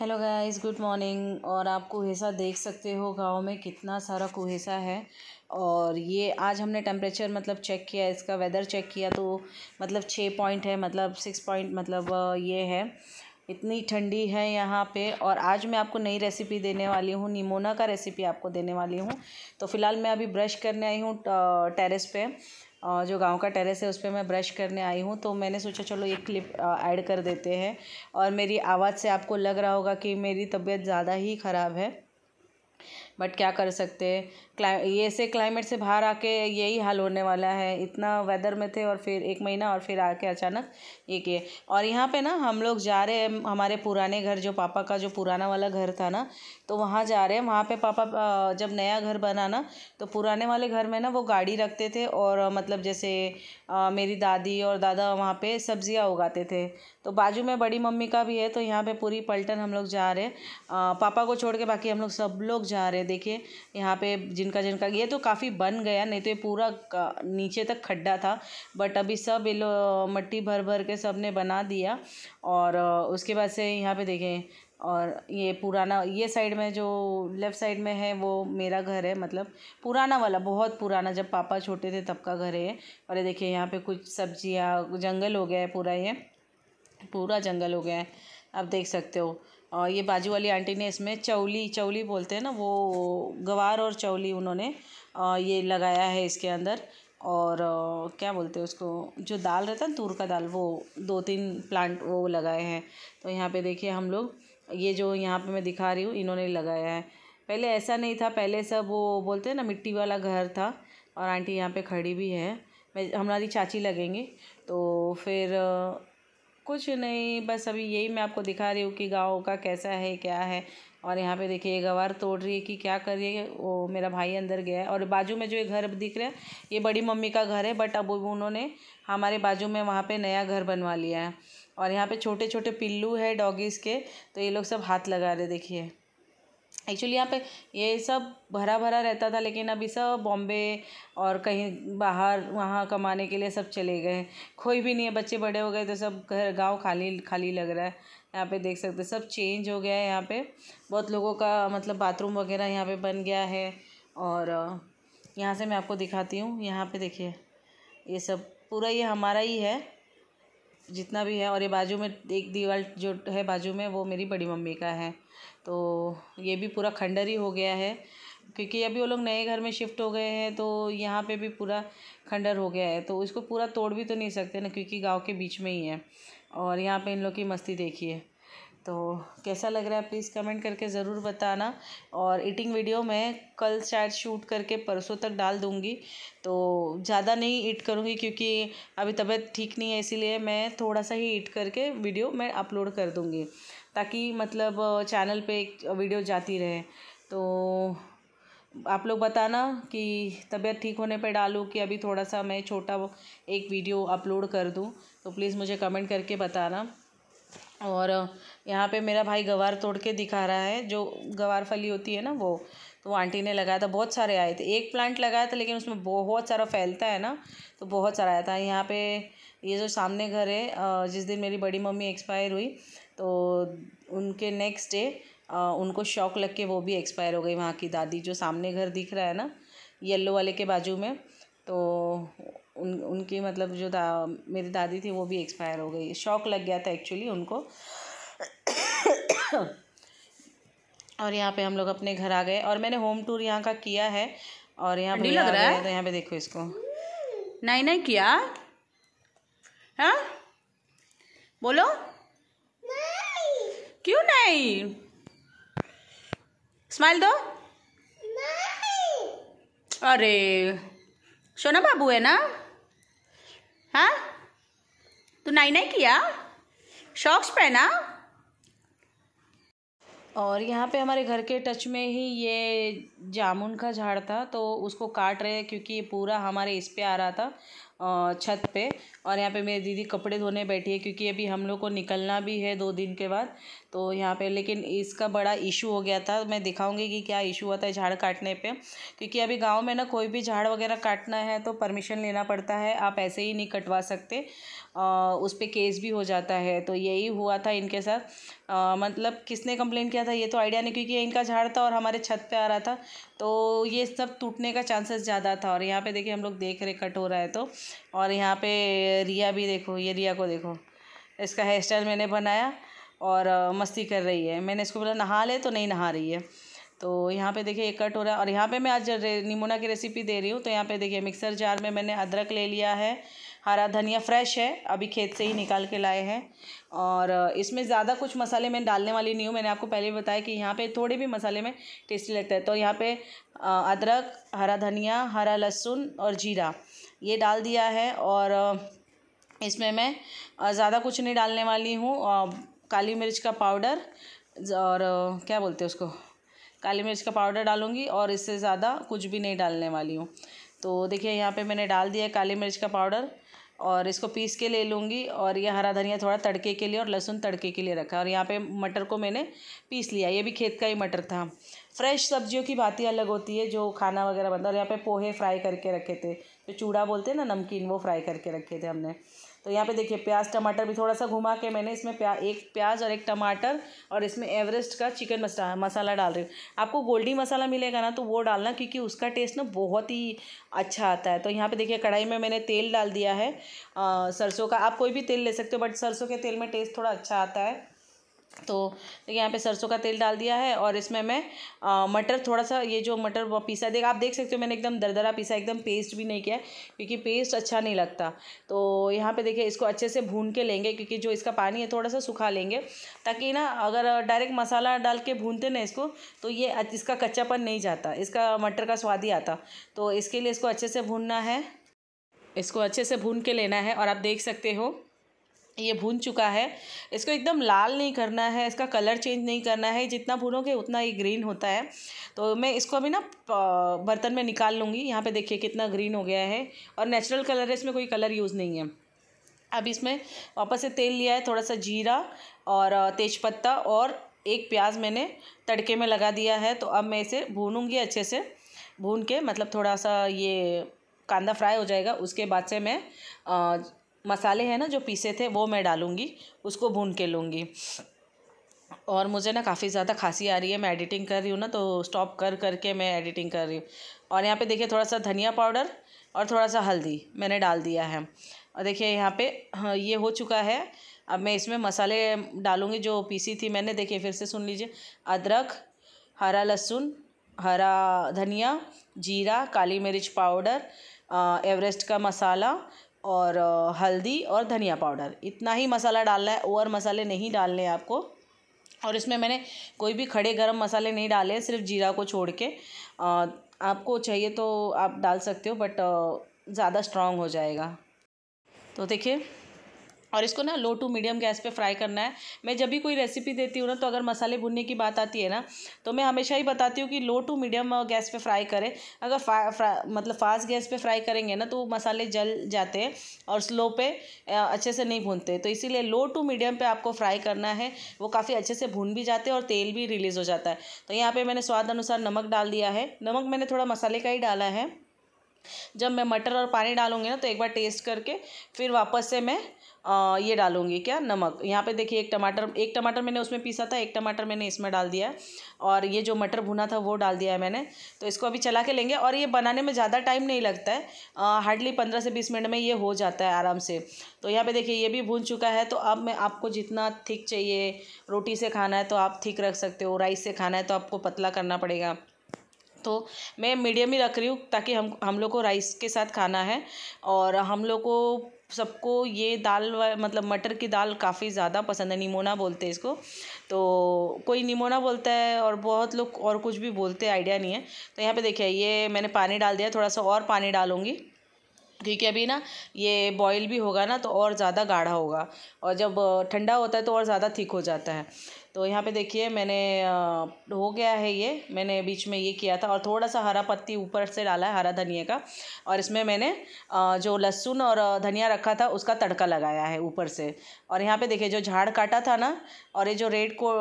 Hello guys good morning और आप कुहेसा देख सकते हो गांव में कितना सारा कुहेसा है और ये आज हमने टेम्परेचर मतलब चेक किया इसका वेदर चेक किया तो मतलब छः पॉइंट है मतलब सिक्स पॉइंट मतलब ये है इतनी ठंडी है यहाँ पे और आज मैं आपको नई रेसिपी देने वाली हूँ निमोना का रेसिपी आपको देने वाली हूँ तो फ़िलहाल मैं अभी ब्रश करने आई हूँ टेरेस पे जो गांव का टेरेस है उस पर मैं ब्रश करने आई हूँ तो मैंने सोचा चलो एक क्लिप ऐड कर देते हैं और मेरी आवाज़ से आपको लग रहा होगा कि मेरी तबीयत ज़्यादा ही ख़राब है बट क्या कर सकते हैं क्लाइ ये से क्लाइमेट से बाहर आके यही हाल होने वाला है इतना वेदर में थे और फिर एक महीना और फिर आके अचानक एक ये और यहाँ पे ना हम लोग जा रहे हैं हमारे पुराने घर जो पापा का जो पुराना वाला घर था ना तो वहाँ जा रहे हैं वहाँ पे पापा जब नया घर बना ना तो पुराने वाले घर में ना वो गाड़ी रखते थे और मतलब जैसे आ, मेरी दादी और दादा वहाँ पर सब्जियाँ उगाते थे तो बाजू में बड़ी मम्मी का भी है तो यहाँ पर पूरी पलटन हम लोग जा रहे हैं पापा को छोड़ के बाकी हम लोग सब लोग जा रहे देखिए यहाँ पे जिनका जिनका ये तो काफ़ी बन गया नहीं तो ये पूरा नीचे तक खड्डा था बट अभी सब ये मट्टी भर भर के सब ने बना दिया और उसके बाद से यहाँ पे देखें और ये पुराना ये साइड में जो लेफ़्ट साइड में है वो मेरा घर है मतलब पुराना वाला बहुत पुराना जब पापा छोटे थे तब का घर है और ये देखिए यहाँ पे कुछ सब्जियाँ जंगल हो गया है पूरा ये पूरा जंगल हो गया है आप देख सकते हो और ये बाजू वाली आंटी ने इसमें चौली चौली बोलते हैं ना वो गवार और चौली उन्होंने ये लगाया है इसके अंदर और क्या बोलते हैं उसको जो दाल रहता है तूर का दाल वो दो तीन प्लांट वो लगाए हैं तो यहाँ पे देखिए हम लोग ये जो यहाँ पे मैं दिखा रही हूँ इन्होंने लगाया है पहले ऐसा नहीं था पहले सब वो बोलते हैं ना मिट्टी वाला घर था और आंटी यहाँ पर खड़ी भी है मैं हमारी चाची लगेंगे तो फिर कुछ नहीं बस अभी यही मैं आपको दिखा रही हूँ कि गाँव का कैसा है क्या है और यहाँ पे देखिए गवार तोड़ रही है कि क्या कर रही है वो मेरा भाई अंदर गया है और बाजू में जो ये घर दिख रहा है ये बड़ी मम्मी का घर है बट अब उन्होंने हमारे बाजू में वहाँ पे नया घर बनवा लिया है और यहाँ पे छोटे छोटे पिल्लू है डॉगीज़ के तो ये लोग सब हाथ लगा रहे देखिए एक्चुअली यहाँ पे ये सब भरा भरा रहता था लेकिन अभी सब बॉम्बे और कहीं बाहर वहाँ कमाने के लिए सब चले गए कोई भी नहीं है बच्चे बड़े हो गए तो सब घर गांव खाली खाली लग रहा है यहाँ पे देख सकते सब चेंज हो गया है यहाँ पे बहुत लोगों का मतलब बाथरूम वगैरह यहाँ पे बन गया है और यहाँ से मैं आपको दिखाती हूँ यहाँ पर देखिए ये सब पूरा ये हमारा ही है जितना भी है और ये बाजू में एक दीवार जो है बाजू में वो मेरी बड़ी मम्मी का है तो ये भी पूरा खंडर ही हो गया है क्योंकि अभी वो लोग नए घर में शिफ्ट हो गए हैं तो यहाँ पे भी पूरा खंडर हो गया है तो इसको पूरा तोड़ भी तो नहीं सकते ना क्योंकि गांव के बीच में ही है और यहाँ पे इन लोग की मस्ती देखिए तो कैसा लग रहा है प्लीज़ कमेंट करके ज़रूर बताना और ईटिंग वीडियो मैं कल शायद शूट करके परसों तक डाल दूँगी तो ज़्यादा नहीं ईट करूँगी क्योंकि अभी तबीयत ठीक नहीं है इसीलिए मैं थोड़ा सा ही ईट करके वीडियो मैं अपलोड कर दूँगी ताकि मतलब चैनल पे एक वीडियो जाती रहे तो आप लोग बताना कि तबीयत ठीक होने पे डालूँ कि अभी थोड़ा सा मैं छोटा एक वीडियो अपलोड कर दूँ तो प्लीज़ मुझे कमेंट करके बताना और यहाँ पे मेरा भाई गवार तोड़ के दिखा रहा है जो गवार फली होती है ना वो तो आंटी ने लगाया था बहुत सारे आए थे एक प्लांट लगाया था लेकिन उसमें बहुत सारा फैलता है ना तो बहुत सारा आया था यहाँ पे ये जो सामने घर है जिस दिन मेरी बड़ी मम्मी एक्सपायर हुई तो उनके नेक्स्ट डे उनको शौक लग के वो भी एक्सपायर हो गई वहाँ की दादी जो सामने घर दिख रहा है ना येल्लो वाले के बाजू में तो उन उनकी मतलब जो दा मेरी दादी थी वो भी एक्सपायर हो गई शौक लग गया था एक्चुअली उनको और यहाँ पे हम लोग अपने घर आ गए और मैंने होम टूर यहाँ का किया है और यहाँ पे लग रहा है तो यहाँ पे देखो इसको नहीं नहीं किया हा? बोलो नहीं। क्यों नहीं स्माइल दो नहीं। अरे सोना बाबू है ना हाँ तू नाई नहीं किया शॉक्स पहना और यहाँ पे हमारे घर के टच में ही ये जामुन का झाड़ था तो उसको काट रहे क्योंकि ये पूरा हमारे इस पे आ रहा था छत पे और यहाँ पे मेरी दीदी कपड़े धोने बैठी है क्योंकि अभी हम लोग को निकलना भी है दो दिन के बाद तो यहाँ पे लेकिन इसका बड़ा इशू हो गया था मैं दिखाऊंगी कि क्या इशू हुआ था झाड़ काटने पे क्योंकि अभी गाँव में ना कोई भी झाड़ वगैरह काटना है तो परमिशन लेना पड़ता है आप ऐसे ही नहीं कटवा सकते आ, उस पर केस भी हो जाता है तो यही हुआ था इनके साथ आ, मतलब किसने कंप्लेन किया था ये तो आइडिया नहीं क्योंकि इनका झाड़ था और हमारे छत पर आ रहा था तो ये सब टूटने का चांसेस ज़्यादा था और यहाँ पे देखिए हम लोग देख रहे कट हो रहा है तो और यहाँ पे रिया भी देखो ये रिया को देखो इसका हेयर स्टाइल मैंने बनाया और मस्ती कर रही है मैंने इसको बोला नहा ले तो नहीं नहा रही है तो यहाँ पे देखिए ये कट हो रहा है और यहाँ पे मैं आज निमोना की रेसिपी दे रही हूँ तो यहाँ पे देखिए मिक्सर जार में मैंने अदरक ले लिया है हरा धनिया फ्रेश है अभी खेत से ही निकाल के लाए हैं और इसमें ज़्यादा कुछ मसाले मैं डालने वाली नहीं हूँ मैंने आपको पहले भी बताया कि यहाँ पे थोड़े भी मसाले में टेस्टी लगता है तो यहाँ पे अदरक हरा धनिया हरा लहसुन और जीरा ये डाल दिया है और इसमें मैं ज़्यादा कुछ नहीं डालने वाली हूँ काली मिर्च का पाउडर और क्या बोलते हैं उसको काली मिर्च का पाउडर डालूँगी और इससे ज़्यादा कुछ भी नहीं डालने वाली हूँ तो देखिए यहाँ पे मैंने डाल दिया काली मिर्च का पाउडर और इसको पीस के ले लूँगी और ये हरा धनिया थोड़ा तड़के के लिए और लहसुन तड़के के लिए रखा और यहाँ पे मटर को मैंने पीस लिया ये भी खेत का ही मटर था फ्रेश सब्जियों की बात ही अलग होती है जो खाना वगैरह बनता है और यहाँ पे पोहे फ्राई करके रखे थे जो चूड़ा बोलते हैं ना नमकीन वो फ्राई करके रखे थे हमने तो यहाँ पे देखिए प्याज टमाटर भी थोड़ा सा घुमा के मैंने इसमें प्या एक प्याज और एक टमाटर और इसमें एवरेस्ट का चिकन मसा मसाला डाल रही हूँ आपको गोल्डी मसाला मिलेगा ना तो वो डालना क्योंकि उसका टेस्ट ना बहुत ही अच्छा आता है तो यहाँ पे देखिए कढ़ाई में मैंने तेल डाल दिया है सरसों का आप कोई भी तेल ले सकते हो बट सरसों के तेल में टेस्ट थोड़ा अच्छा आता है तो देखिए यहाँ पे सरसों का तेल डाल दिया है और इसमें मैं मटर थोड़ा सा ये जो मटर पीसा देखा आप देख सकते हो मैंने एकदम दरदरा पीसा एकदम पेस्ट भी नहीं किया क्योंकि पेस्ट अच्छा नहीं लगता तो यहाँ पे देखिए इसको अच्छे से भून के लेंगे क्योंकि जो इसका पानी है थोड़ा सा सुखा लेंगे ताकि ना अगर डायरेक्ट मसाला डाल के भूनते ना इसको तो ये इसका कच्चापन नहीं जाता इसका मटर का स्वाद ही आता तो इसके लिए इसको अच्छे से भूनना है इसको अच्छे से भून के लेना है और आप देख सकते हो ये भून चुका है इसको एकदम लाल नहीं करना है इसका कलर चेंज नहीं करना है जितना भूनोगे उतना ये ग्रीन होता है तो मैं इसको अभी ना बर्तन में निकाल लूँगी यहाँ पे देखिए कितना ग्रीन हो गया है और नेचुरल कलर है इसमें कोई कलर यूज़ नहीं है अब इसमें वापस से तेल लिया है थोड़ा सा जीरा और तेज़पत्ता और एक प्याज मैंने तड़के में लगा दिया है तो अब मैं इसे भूनूँगी अच्छे से भून के मतलब थोड़ा सा ये कांदा फ्राई हो जाएगा उसके बाद से मैं मसाले हैं ना जो पीसे थे वो मैं डालूँगी उसको भून के लूँगी और मुझे ना काफ़ी ज़्यादा खांसी आ रही है मैं एडिटिंग कर रही हूँ ना तो स्टॉप कर करके मैं एडिटिंग कर रही हूँ और यहाँ पे देखिए थोड़ा सा धनिया पाउडर और थोड़ा सा हल्दी मैंने डाल दिया है और देखिए यहाँ पे हाँ, ये हो चुका है अब मैं इसमें मसाले डालूँगी जो पीसी थी मैंने देखिए फिर से सुन लीजिए अदरक हरा लहसुन हरा धनिया जीरा काली मिर्च पाउडर एवरेस्ट का मसाला और हल्दी और धनिया पाउडर इतना ही मसाला डालना है ओवर मसाले नहीं डालने आपको और इसमें मैंने कोई भी खड़े गरम मसाले नहीं डाले हैं सिर्फ जीरा को छोड़ के आपको चाहिए तो आप डाल सकते हो बट ज़्यादा स्ट्रांग हो जाएगा तो देखिए और इसको ना लो टू मीडियम गैस पे फ्राई करना है मैं जब भी कोई रेसिपी देती हूँ ना तो अगर मसाले भुनने की बात आती है ना तो मैं हमेशा ही बताती हूँ कि लो टू मीडियम गैस पे फ्राई करें अगर फा, फा मतलब फास्ट गैस पे फ्राई करेंगे ना तो मसाले जल जाते हैं और स्लो पे अच्छे से नहीं भूनते तो इसीलिए लो टू मीडियम पर आपको फ्राई करना है वो काफ़ी अच्छे से भून भी जाते हैं और तेल भी रिलीज़ हो जाता है तो यहाँ पर मैंने स्वाद अनुसार नमक डाल दिया है नमक मैंने थोड़ा मसाले का ही डाला है जब मैं मटर और पानी डालूंगी ना तो एक बार टेस्ट करके फिर वापस से मैं आ, ये डालूँगी क्या नमक यहाँ पे देखिए एक टमाटर एक टमाटर मैंने उसमें पीसा था एक टमाटर मैंने इसमें डाल दिया है और ये जो मटर भुना था वो डाल दिया है मैंने तो इसको अभी चला के लेंगे और ये बनाने में ज़्यादा टाइम नहीं लगता है हार्डली पंद्रह से बीस मिनट में ये हो जाता है आराम से तो यहाँ पर देखिए ये भी भून चुका है तो अब मैं आपको जितना थिक चाहिए रोटी से खाना है तो आप थिक रख सकते हो राइस से खाना है तो आपको पतला करना पड़ेगा तो मैं मीडियम ही रख रही हूँ ताकि हम हम लोग को राइस के साथ खाना है और हम लोग को सबको ये दाल मतलब मटर की दाल काफ़ी ज़्यादा पसंद है निमोना बोलते हैं इसको तो कोई निमोना बोलता है और बहुत लोग और कुछ भी बोलते आइडिया नहीं है तो यहाँ पे देखिए ये मैंने पानी डाल दिया थोड़ा सा और पानी डालूँगी क्योंकि अभी ना ये बॉईल भी होगा ना तो और ज़्यादा गाढ़ा होगा और जब ठंडा होता है तो और ज़्यादा थिक हो जाता है तो यहाँ पे देखिए मैंने हो गया है ये मैंने बीच में ये किया था और थोड़ा सा हरा पत्ती ऊपर से डाला है हरा धनिया का और इसमें मैंने जो लहसुन और धनिया रखा था उसका तड़का लगाया है ऊपर से और यहाँ पे देखिए जो झाड़ काटा था ना और ये जो रेड को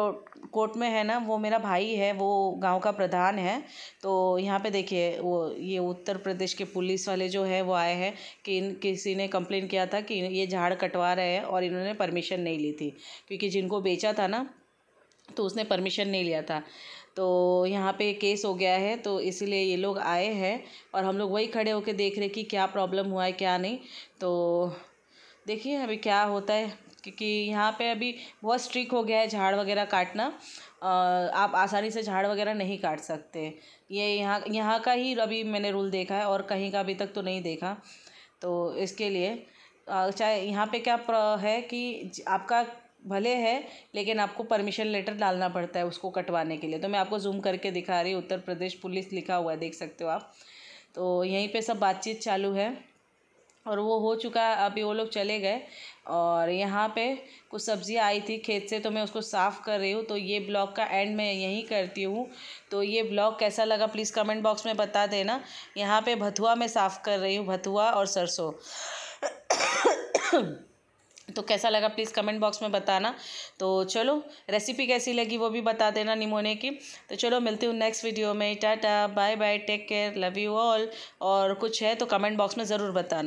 कोट में है ना वो मेरा भाई है वो गांव का प्रधान है तो यहाँ पे देखिए वो ये उत्तर प्रदेश के पुलिस वाले जो है वो आए हैं कि इन किसी ने कंप्लेन किया था कि ये झाड़ कटवा रहे हैं और इन्होंने परमिशन नहीं ली थी क्योंकि जिनको बेचा था ना तो उसने परमिशन नहीं लिया था तो यहाँ पे केस हो गया है तो इसीलिए ये लोग आए हैं और हम लोग वही खड़े होकर देख रहे कि क्या प्रॉब्लम हुआ है क्या नहीं तो देखिए अभी क्या होता है क्योंकि यहाँ पे अभी बहुत स्ट्रिक हो गया है झाड़ वगैरह काटना आप आसानी से झाड़ वगैरह नहीं काट सकते ये यहाँ यहाँ का ही अभी मैंने रूल देखा है और कहीं का अभी तक तो नहीं देखा तो इसके लिए चाहे यहाँ पे क्या है कि आपका भले है लेकिन आपको परमिशन लेटर डालना पड़ता है उसको कटवाने के लिए तो मैं आपको जूम करके दिखा रही हूँ उत्तर प्रदेश पुलिस लिखा हुआ है देख सकते हो आप तो यहीं पे सब बातचीत चालू है और वो हो चुका अभी वो लोग चले गए और यहाँ पे कुछ सब्ज़ियाँ आई थी खेत से तो मैं उसको साफ़ कर रही हूँ तो ये ब्लॉग का एंड मैं यहीं करती हूँ तो ये ब्लॉग कैसा लगा प्लीज़ कमेंट बॉक्स में बता देना यहाँ पे भथुआ मैं साफ़ कर रही हूँ भथुआ और सरसों तो कैसा लगा प्लीज़ कमेंट बॉक्स में बताना तो चलो रेसिपी कैसी लगी वो भी बता देना निमोने की तो चलो मिलती हूँ नेक्स्ट वीडियो में tata bye bye take care love you all और कुछ है तो कमेंट बॉक्स में ज़रूर बताना